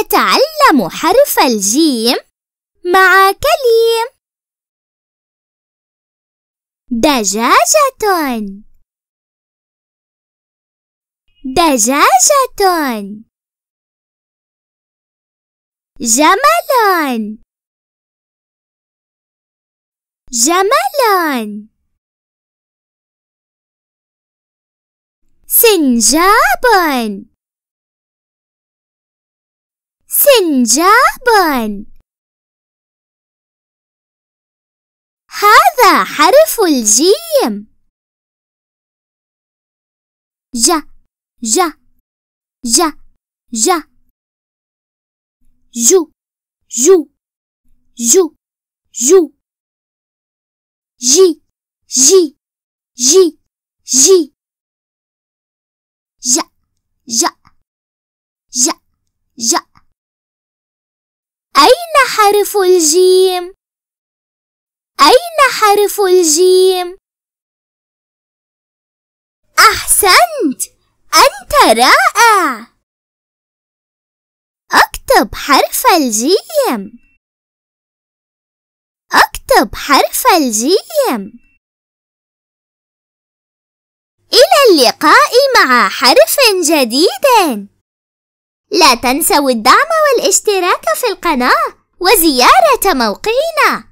أتعلم حرف الجيم مع كليم دجاجة دجاجة جمل جمل سنجاب سنجاب هذا حرف الجيم ج ج ج ج جو جو جو جو جي جي جي جي ج ج ج ج حرف الجيم؟ أين حرف الجيم؟ أحسنت أنت رائع أكتب حرف الجيم أكتب حرف الجيم إلى اللقاء مع حرف جديد لا تنسوا الدعم والاشتراك في القناة وزيارة موقعنا